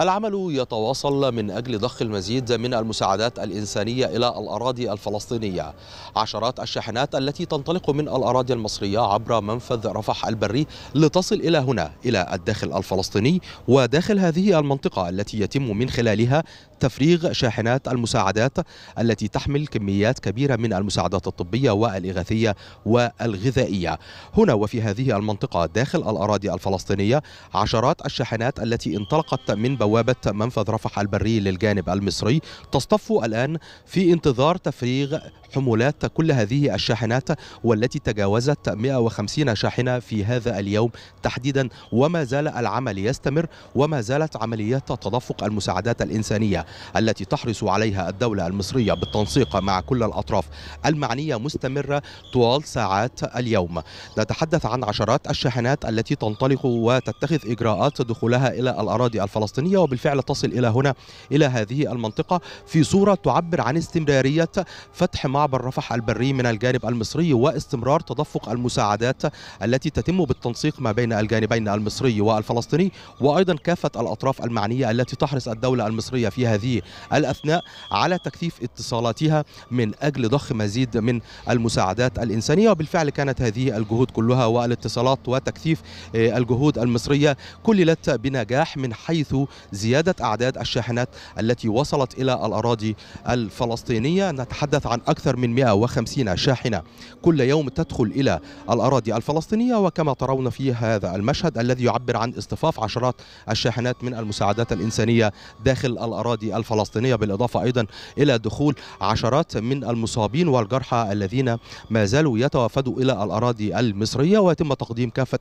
العمل يتواصل من أجل ضخ المزيد من المساعدات الإنسانية إلى الأراضي الفلسطينية عشرات الشاحنات التي تنطلق من الأراضي المصرية عبر منفذ رفح البري لتصل إلى هنا إلى الداخل الفلسطيني وداخل هذه المنطقة التي يتم من خلالها تفريغ شاحنات المساعدات التي تحمل كميات كبيرة من المساعدات الطبية والإغاثية والغذائية هنا وفي هذه المنطقة داخل الأراضي الفلسطينية عشرات الشاحنات التي انطلقت من بوابة منفذ رفح البري للجانب المصري تصطف الآن في انتظار تفريغ حمولات كل هذه الشاحنات والتي تجاوزت 150 شاحنة في هذا اليوم تحديدا وما زال العمل يستمر وما زالت عمليات تدفق المساعدات الإنسانية التي تحرص عليها الدولة المصرية بالتنسيق مع كل الأطراف المعنية مستمرة طوال ساعات اليوم نتحدث عن عشرات الشاحنات التي تنطلق وتتخذ إجراءات دخولها إلى الأراضي الفلسطينية الإيرانية وبالفعل تصل إلى هنا إلى هذه المنطقة في صورة تعبر عن استمرارية فتح معبر رفح البري من الجانب المصري واستمرار تدفق المساعدات التي تتم بالتنسيق ما بين الجانبين المصري والفلسطيني وأيضا كافة الأطراف المعنية التي تحرص الدولة المصرية في هذه الأثناء على تكثيف اتصالاتها من أجل ضخ مزيد من المساعدات الإنسانية وبالفعل كانت هذه الجهود كلها والاتصالات وتكثيف آه، الجهود المصرية كللت بنجاح من حيث زيادة أعداد الشاحنات التي وصلت إلى الأراضي الفلسطينية نتحدث عن أكثر من 150 شاحنة كل يوم تدخل إلى الأراضي الفلسطينية وكما ترون في هذا المشهد الذي يعبر عن اصطفاف عشرات الشاحنات من المساعدات الإنسانية داخل الأراضي الفلسطينية بالإضافة أيضا إلى دخول عشرات من المصابين والجرحى الذين ما زالوا يتوافدوا إلى الأراضي المصرية ويتم تقديم كافة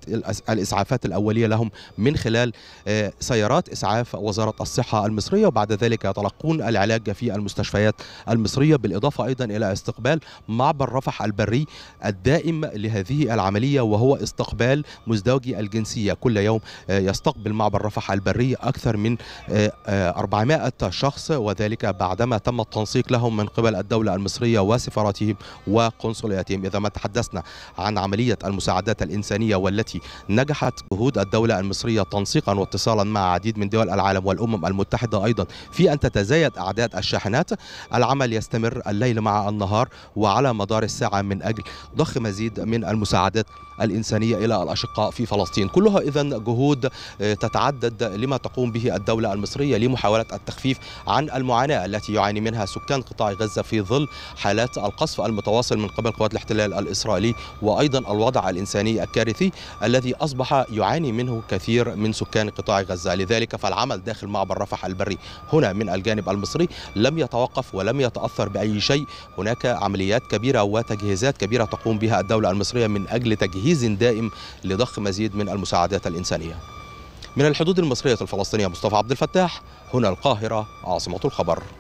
الإسعافات الأولية لهم من خلال آه، سيارات إسعاف وزارة الصحة المصرية وبعد ذلك يتلقون العلاج في المستشفيات المصرية بالإضافة أيضا إلى استقبال معبر رفح البري الدائم لهذه العملية وهو استقبال مزدوجي الجنسية كل يوم آه، يستقبل معبر رفح البري أكثر من 400 آه، آه، شخص وذلك بعدما تم التنسيق لهم من قبل الدولة المصرية وسفاراتهم وقنصلياتهم إذا ما تحدثنا عن عملية المساعدات الإنسانية والتي نجحت جهود الدولة المصرية تنسيقا واتصالا مع عديد من دول العالم العالم والأمم المتحدة أيضا في أن تتزايد أعداد الشاحنات العمل يستمر الليل مع النهار وعلى مدار الساعة من أجل ضخ مزيد من المساعدات الإنسانية إلى الأشقاء في فلسطين كلها إذا جهود آه، تتعدد لما تقوم به الدولة المصرية لمحاولة التخفيف عن المعاناة التي يعاني منها سكان قطاع غزة في ظل حالات القصف المتواصل من قبل قوات الاحتلال الإسرائيلي وأيضا الوضع الإنساني الكارثي الذي أصبح يعاني منه كثير من سكان قطاع غزة لذلك فالعمل العمل داخل معبر رفح البري هنا من الجانب المصري لم يتوقف ولم يتأثر بأي شيء هناك عمليات كبيرة وتجهيزات كبيرة تقوم بها الدولة المصرية من أجل تجهيز دائم لضخ مزيد من المساعدات الإنسانية من الحدود المصرية الفلسطينية مصطفى عبد الفتاح هنا القاهرة عاصمة الخبر